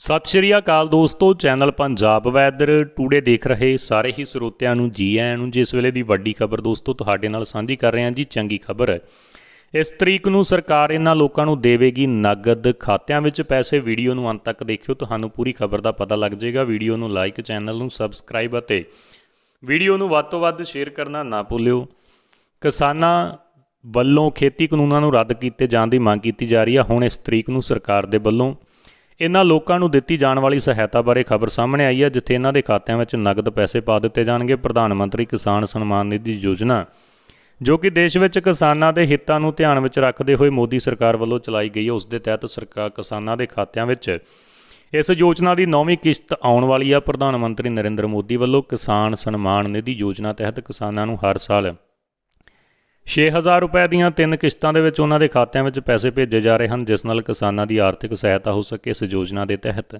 ਸਤਿ ਸ਼੍ਰੀ ਅਕਾਲ ਦੋਸਤੋ channel Punjab weather today ਦੇਖ ਰਹੇ ਸਾਰੇ ਹੀ ਸਰੋਤਿਆਂ ਨੂੰ ਜੀ ਆਇਆਂ ਨੂੰ ਜਿਸ ਵੇਲੇ ਦੀ ਵੱਡੀ ਖਬਰ ਦੋਸਤੋ ਤੁਹਾਡੇ ਨਾਲ ਸਾਂਝੀ ਕਰ ਰਹੇ ਹਾਂ ਜੀ ਚੰਗੀ ਖਬਰ ਇਸ ਤਰੀਕ ਨੂੰ ਸਰਕਾਰ ਇਹਨਾਂ ਲੋਕਾਂ ਨੂੰ ਦੇਵੇਗੀ ਨਗਦ ਖਾਤਿਆਂ ਵਿੱਚ ਪੈਸੇ ਵੀਡੀਓ ਨੂੰ ਅੰਤ ਤੱਕ ਦੇਖਿਓ ਤੁਹਾਨੂੰ ਪੂਰੀ ਖਬਰ ਦਾ ਪਤਾ ਲੱਗ ਜਾਏਗਾ ਵੀਡੀਓ ਨੂੰ ਲਾਈਕ ਚੈਨਲ ਨੂੰ ਸਬਸਕ੍ਰਾਈਬ ਅਤੇ ਵੀਡੀਓ ਨੂੰ ਵੱਧ ਤੋਂ ਵੱਧ ਸ਼ੇਅਰ ਕਰਨਾ ਨਾ ਭੁੱਲਿਓ ਕਿਸਾਨਾਂ ਵੱਲੋਂ ਖੇਤੀ ਕਾਨੂੰਨਾਂ ਨੂੰ ਰੱਦ ਕੀਤੇ ਜਾਣ ਦੀ ਮੰਗ ਕੀਤੀ ਜਾ ਰਹੀ ਹੈ ਹੁਣ ਇਸ ਤਰੀਕ ਨੂੰ ਸਰਕਾਰ ਦੇ ਵੱਲੋਂ ਇਹਨਾਂ ਲੋਕਾਂ ਨੂੰ ਦਿੱਤੀ ਜਾਣ ਵਾਲੀ ਸਹਾਇਤਾ ਬਾਰੇ ਖਬਰ ਸਾਹਮਣੇ ਆਈ ਹੈ ਜਿੱਥੇ ਇਹਨਾਂ ਦੇ ਖਾਤਿਆਂ ਵਿੱਚ ਨਗਦ ਪੈਸੇ ਪਾ ਦਿੱਤੇ ਜਾਣਗੇ ਪ੍ਰਧਾਨ ਮੰਤਰੀ ਕਿਸਾਨ ਸਨਮਾਨ ਨਿਧੀ ਯੋਜਨਾ ਜੋ ਕਿ ਦੇਸ਼ ਵਿੱਚ ਕਿਸਾਨਾਂ ਦੇ ਹਿੱਤਾਂ ਨੂੰ ਧਿਆਨ ਵਿੱਚ ਰੱਖਦੇ ਹੋਏ ਮੋਦੀ ਸਰਕਾਰ ਵੱਲੋਂ ਚਲਾਈ ਗਈ ਹੈ ਉਸ ਦੇ ਤਹਿਤ ਸਰਕਾਰ ਕਿਸਾਨਾਂ ਦੇ ਖਾਤਿਆਂ ਵਿੱਚ ਇਸ ਯੋਜਨਾ ਦੀ ਨੌਵੀਂ ਕਿਸ਼ਤ ਆਉਣ ਵਾਲੀ ਹੈ ਪ੍ਰਧਾਨ ਮੰਤਰੀ ਨਰਿੰਦਰ ਮੋਦੀ ਵੱਲੋਂ ਕਿਸਾਨ ਸਨਮਾਨ ਨਿਧੀ ਯੋਜਨਾ ਤਹਿਤ ਕਿਸਾਨਾਂ ਨੂੰ ਹਰ ਸਾਲ 6000 ਰੁਪਏ ਦੀਆਂ ਤਿੰਨ ਕਿਸ਼ਤਾਂ ਦੇ ਵਿੱਚ ਉਹਨਾਂ ਦੇ ਖਾਤਿਆਂ ਵਿੱਚ ਪੈਸੇ ਭੇਜੇ ਜਾ ਰਹੇ ਹਨ ਜਿਸ ਨਾਲ ਕਿਸਾਨਾਂ ਦੀ ਆਰਥਿਕ ਸਹਾਇਤਾ ਹੋ ਸਕੇ ਇਸ ਯੋਜਨਾ ਦੇ ਤਹਿਤ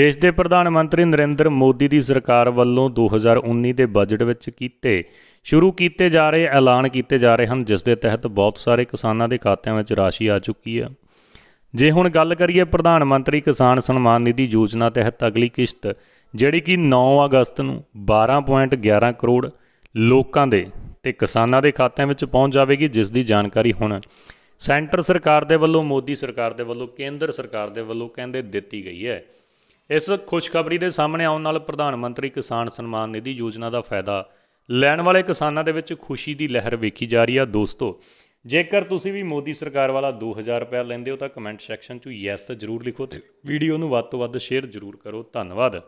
ਦੇਸ਼ ਦੇ ਪ੍ਰਧਾਨ ਮੰਤਰੀ ਨਰਿੰਦਰ ਮੋਦੀ ਦੀ ਸਰਕਾਰ ਵੱਲੋਂ 2019 ਦੇ ਬਜਟ ਵਿੱਚ ਕੀਤੇ ਸ਼ੁਰੂ ਕੀਤੇ ਜਾ ਰਹੇ ਐਲਾਨ ਕੀਤੇ ਜਾ ਰਹੇ ਹਨ ਜਿਸ ਦੇ ਤਹਿਤ ਬਹੁਤ ਸਾਰੇ ਕਿਸਾਨਾਂ ਦੇ ਖਾਤਿਆਂ ਵਿੱਚ ਰਾਸ਼ੀ ਆ ਚੁੱਕੀ ਹੈ ਜੇ ਹੁਣ ਗੱਲ ਕਰੀਏ ਪ੍ਰਧਾਨ ਮੰਤਰੀ ਕਿਸਾਨ ਸਨਮਾਨ ਨਿਧੀ ਯੋਜਨਾ ਤਹਿਤ ਅਗਲੀ ਕਿਸ਼ਤ ਜਿਹੜੀ ਕਿ 9 ਅਗਸਤ ਨੂੰ 12.11 ਕਰੋੜ ਲੋਕਾਂ ਦੇ ਤੇ ਕਿਸਾਨਾਂ ਦੇ ਖਾਤਿਆਂ ਵਿੱਚ ਪਹੁੰਚ ਜਾਵੇਗੀ ਜਿਸ ਦੀ ਜਾਣਕਾਰੀ ਹੁਣ ਸੈਂਟਰ ਸਰਕਾਰ ਦੇ ਵੱਲੋਂ ਮੋਦੀ ਸਰਕਾਰ ਦੇ ਵੱਲੋਂ ਕੇਂਦਰ ਸਰਕਾਰ ਦੇ ਵੱਲੋਂ ਕਹਿੰਦੇ ਦਿੱਤੀ ਗਈ ਹੈ ਇਸ ਖੁਸ਼ਖਬਰੀ ਦੇ ਸਾਹਮਣੇ ਆਉਣ ਨਾਲ ਪ੍ਰਧਾਨ ਮੰਤਰੀ ਕਿਸਾਨ ਸਨਮਾਨ ਨਿਧੀ ਯੋਜਨਾ ਦਾ ਫਾਇਦਾ ਲੈਣ ਵਾਲੇ ਕਿਸਾਨਾਂ ਦੇ ਵਿੱਚ ਖੁਸ਼ੀ ਦੀ ਲਹਿਰ ਵੇਖੀ ਜਾ ਰਹੀ ਆ ਦੋਸਤੋ ਜੇਕਰ ਤੁਸੀਂ ਵੀ ਮੋਦੀ ਸਰਕਾਰ ਵਾਲਾ 2000 ਰੁਪਏ ਲੈਂਦੇ ਹੋ ਤਾਂ ਕਮੈਂਟ ਸੈਕਸ਼ਨ 'ਚ ਯੈਸ ਜ਼ਰੂਰ ਲਿਖੋ ਤੇ ਵੀਡੀਓ ਨੂੰ ਵੱਧ ਤੋਂ ਵੱਧ ਸ਼ੇਅਰ ਜ਼ਰੂਰ ਕਰੋ ਧੰਨਵਾਦ